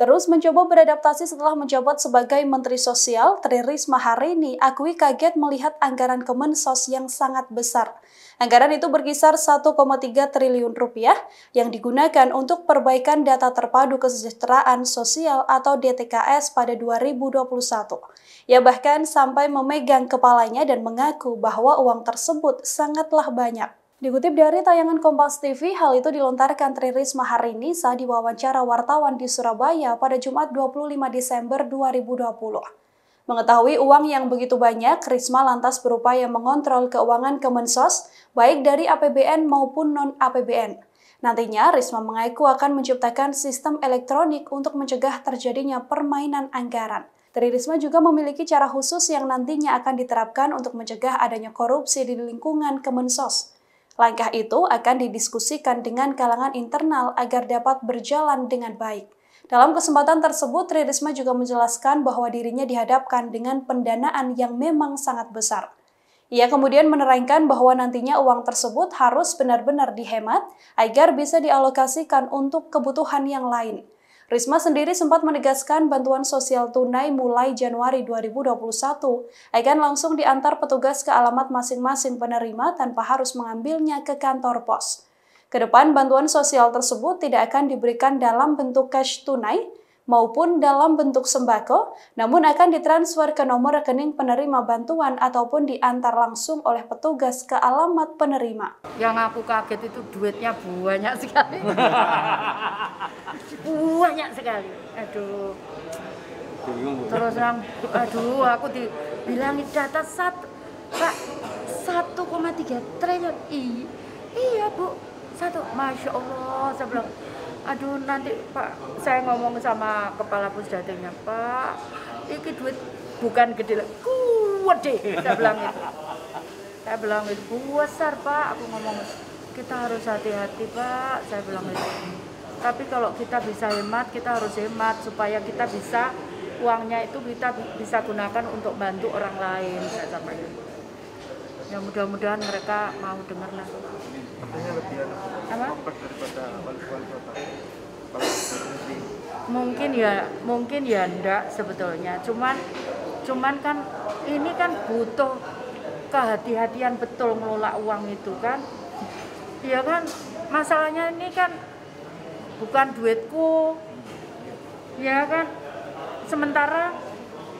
Terus mencoba beradaptasi setelah menjabat sebagai Menteri Sosial, Tri Risma hari ini akui kaget melihat anggaran Kemensos yang sangat besar. Anggaran itu berkisar 1,3 triliun rupiah yang digunakan untuk perbaikan data terpadu kesejahteraan sosial atau DTKS pada 2021. Ia ya, bahkan sampai memegang kepalanya dan mengaku bahwa uang tersebut sangatlah banyak. Dikutip dari tayangan Kompas TV, hal itu dilontarkan Tri Risma hari ini saat diwawancara wartawan di Surabaya pada Jumat 25 Desember 2020. Mengetahui uang yang begitu banyak, Risma lantas berupaya mengontrol keuangan Kemensos, baik dari APBN maupun non-APBN. Nantinya, Risma mengaku akan menciptakan sistem elektronik untuk mencegah terjadinya permainan anggaran. Tri Risma juga memiliki cara khusus yang nantinya akan diterapkan untuk mencegah adanya korupsi di lingkungan Kemensos. Langkah itu akan didiskusikan dengan kalangan internal agar dapat berjalan dengan baik. Dalam kesempatan tersebut, Tri Risma juga menjelaskan bahwa dirinya dihadapkan dengan pendanaan yang memang sangat besar. Ia kemudian menerangkan bahwa nantinya uang tersebut harus benar-benar dihemat agar bisa dialokasikan untuk kebutuhan yang lain. Risma sendiri sempat menegaskan bantuan sosial tunai mulai Januari 2021 akan langsung diantar petugas ke alamat masing-masing penerima tanpa harus mengambilnya ke kantor pos. Kedepan bantuan sosial tersebut tidak akan diberikan dalam bentuk cash tunai, maupun dalam bentuk sembako, namun akan ditransfer ke nomor rekening penerima bantuan ataupun diantar langsung oleh petugas ke alamat penerima. Yang aku kaget itu duitnya banyak sekali. banyak sekali. Aduh. Terus terang, aduh aku dibilangin data satu, Pak, 1,3 triliun. I, iya Bu, satu. Masya Allah, sebelum aduh nanti pak saya ngomong sama kepala pusdatinnya pak ini duit bukan gede deh saya bilang itu saya bilang itu besar pak aku ngomong kita harus hati-hati pak saya bilang itu tapi kalau kita bisa hemat kita harus hemat supaya kita bisa uangnya itu kita bisa gunakan untuk bantu orang lain saya sampaikan gitu. ya mudah-mudahan mereka mau dengar lah lebih mungkin ya mungkin ya enggak sebetulnya cuman cuman kan ini kan butuh kehati-hatian betul ngelola uang itu kan ya kan masalahnya ini kan bukan duitku ya kan sementara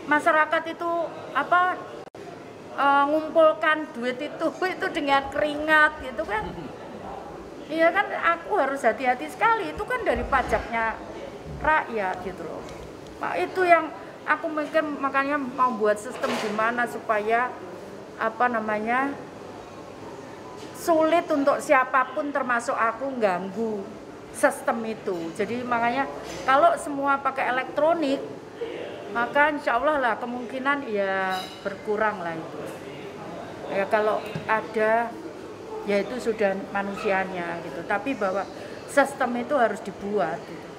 masyarakat itu apa uh, ngumpulkan duit itu itu dengan keringat gitu kan iya kan aku harus hati-hati sekali itu kan dari pajaknya rakyat gitu loh. Nah, itu yang aku mikir makanya mau buat sistem gimana supaya apa namanya sulit untuk siapapun termasuk aku ganggu sistem itu. Jadi makanya kalau semua pakai elektronik maka insya Allah lah kemungkinan ya berkurang lah itu. Ya kalau ada ya itu sudah manusianya gitu. Tapi bahwa sistem itu harus dibuat gitu.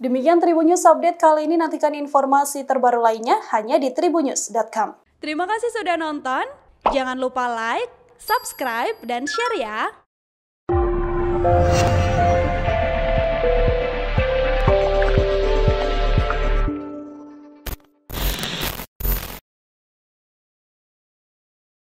Demikian Tribun News Update kali ini. Nantikan informasi terbaru lainnya hanya di tribunnews.com. Terima kasih sudah nonton. Jangan lupa like, subscribe, dan share ya.